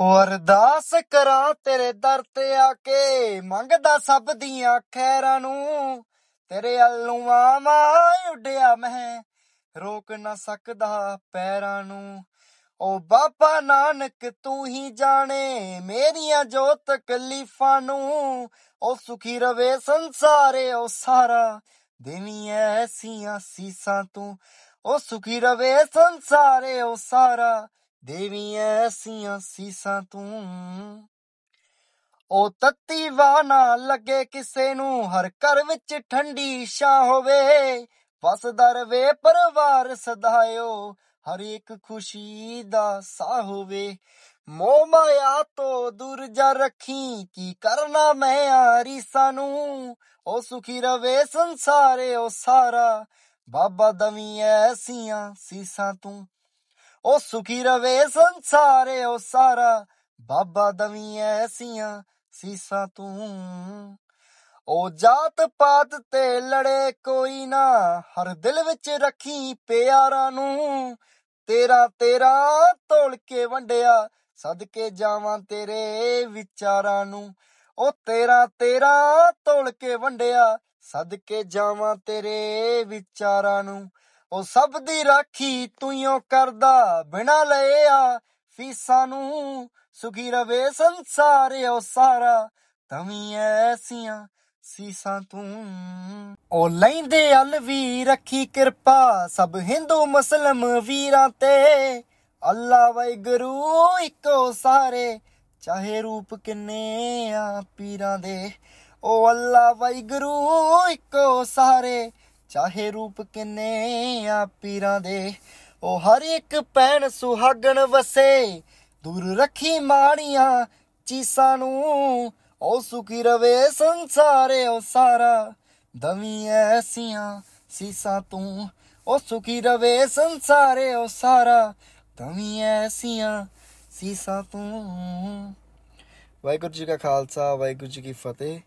ਹੋ ਅਰਦਾਸ ਕਰਾਂ ਤੇਰੇ ਦਰ ਤੇ ਆ ਕੇ ਮੰਗਦਾ ਸਭ ਦੀਆਂ ਖੈਰਾਂ ਨੂੰ ਤੇਰੇ ਅੱਲੂ ਆਵਾ ਉੱਡਿਆ ਮੈਂ ਰੋਕ ਨਾ ਸਕਦਾ ਪੈਰਾਂ ਨੂੰ ਓ ਬਾਬਾ ਨਾਨਕ ਤੂੰ ਹੀ ਜਾਣੇ ਮੇਰੀਆਂ ਜੋ ਤਕਲੀਫਾਂ ਨੂੰ ਓ ਸੁਖੀ ਰਵੇ ਸੰਸਾਰੇ ਓ ਸਾਰਾ ਦੇਵੀ ਐਸੀਆਂ ਸੀਸਾਂ ਤੂੰ ਓ ਸੁਖੀ ਰਵੇ ਸੰਸਾਰੇ ਓ ਸਾਰਾ ਦੇਵੀ ਐਸੀਆਂ ਸੀਸਾਂ ਤੂੰ ਉਹ ਤੱਤੀ ਵਾ ਨਾ ਲੱਗੇ ਕਿਸੇ ਨੂੰ ਹਰ ਘਰ ਵਿੱਚ ਠੰਡੀ ਛਾਂ ਹੋਵੇ ਵਸਦਾ ਵੇ ਪਰਿਵਾਰ ਸਦਾਇਓ ਹਰ ਇੱਕ ਖੁਸ਼ੀ ਦਾ ਸਾਹ ਹੋਵੇ ਮੋਹ ਮਾਇਆ ਤੋਂ ਦੂਰ ਜਾ ਰੱਖੀ ਕੀ ਕਰਨਾ ਮੈਂ ਆਰੀ ਸਾਨੂੰ ਉਹ ਸੁਖੀ ਰਵੇ ਸੰਸਾਰੇ ਉਹ ਸਾਰਾ ਬਾਬਾ ਦਵੀ ਐਸੀਆਂ ਸੀਸਾਂ ਤੂੰ ਉਹ ਸੁਖੀ ਰਵੇ ਸੰਸਾਰੇ ਉਹ ਸਾਰਾ ਬਾਬਾ ਦਵੀ ਐਸੀਆਂ ਸੀਸਾਂ ਤੂੰ ਉਹ ਜਾਤ ਪਾਤ ਤੇ ਲੜੇ ਕੋਈ ਨਾ ਹਰ ਦਿਲ ਵਿੱਚ ਰੱਖੀ ਪਿਆਰਾਂ ਨੂੰ ਤੇਰਾ ਤੇਰਾ ਤੋਲ ਕੇ ਵੰਡਿਆ ਸਦਕੇ ਜਾਵਾਂ ਤੇਰੇ ਵਿਚਾਰਾਂ ਨੂੰ ਉਹ ਤੇਰਾ ਤੇਰਾ ਤੋਲ ਕੇ ਵੰਡਿਆ ਸਦਕੇ ਜਾਵਾਂ ਤੇਰੇ ਵਿਚਾਰਾਂ ਨੂੰ ਉਹ ਸਭ ਦੀ ਰਾਖੀ ਤੂੰ ਕਰਦਾ ਬਿਨਾ ਲਏ ਆ ਫੀਸਾਂ ਨੂੰ ਸੁਖੀ ਰਵੇ ਸੰਸਾਰ ਉਹ ਸਾਰਾ ਤਵੀ ਐਸੀਆਂ ਸੀਸਾਂ ਤੂੰ ਉਹ ਲੈਂਦੇ ਅਲ ਵੀ ਰੱਖੀ ਕਿਰਪਾ ਸਭ ਹਿੰਦੂ ਮੁਸਲਮ ਵੀਰਾਂ ਤੇ ਅੱਲਾ ਗੁਰੂ ਇੱਕੋ ਸਾਰੇ ਚਾਹੇ ਰੂਪ ਕਿੰਨੇ ਆ ਪੀਰਾਂ ਦੇ ਉਹ ਅੱਲਾ ਗੁਰੂ ਇੱਕੋ ਸਾਰੇ ਚਾਹੇ ਰੂਪ ਕਿੰਨੇ ਆ ਪੀਰਾਂ ਦੇ ਉਹ ਹਰ ਇੱਕ ਪੈਣ ਸੁਹਾਗਣ ਵਸੇ ਦੂਰ ਰੱਖੀ ਮਾੜੀਆਂ ਚੀਸਾਂ ਨੂੰ ਉਹ ਸੁਖੀ ਰਵੇ ਸੰਸਾਰੇ ਉਹ ਸਾਰਾ ਦਵੀ ਐਸੀਆਂ ਸੀਸਾਂ ਤੂੰ ਉਹ ਸੁਖੀ ਰਵੇ ਸੰਸਾਰੇ ਉਹ ਸਾਰਾ ਦਵੀ ਐਸੀਆਂ ਸੀਸਾਂ ਤੂੰ ਵਾਹਿਗੁਰੂ ਜੀ ਕਾ ਖਾਲਸਾ ਵਾਹਿਗੁਰੂ ਜੀ ਕੀ ਫਤਿਹ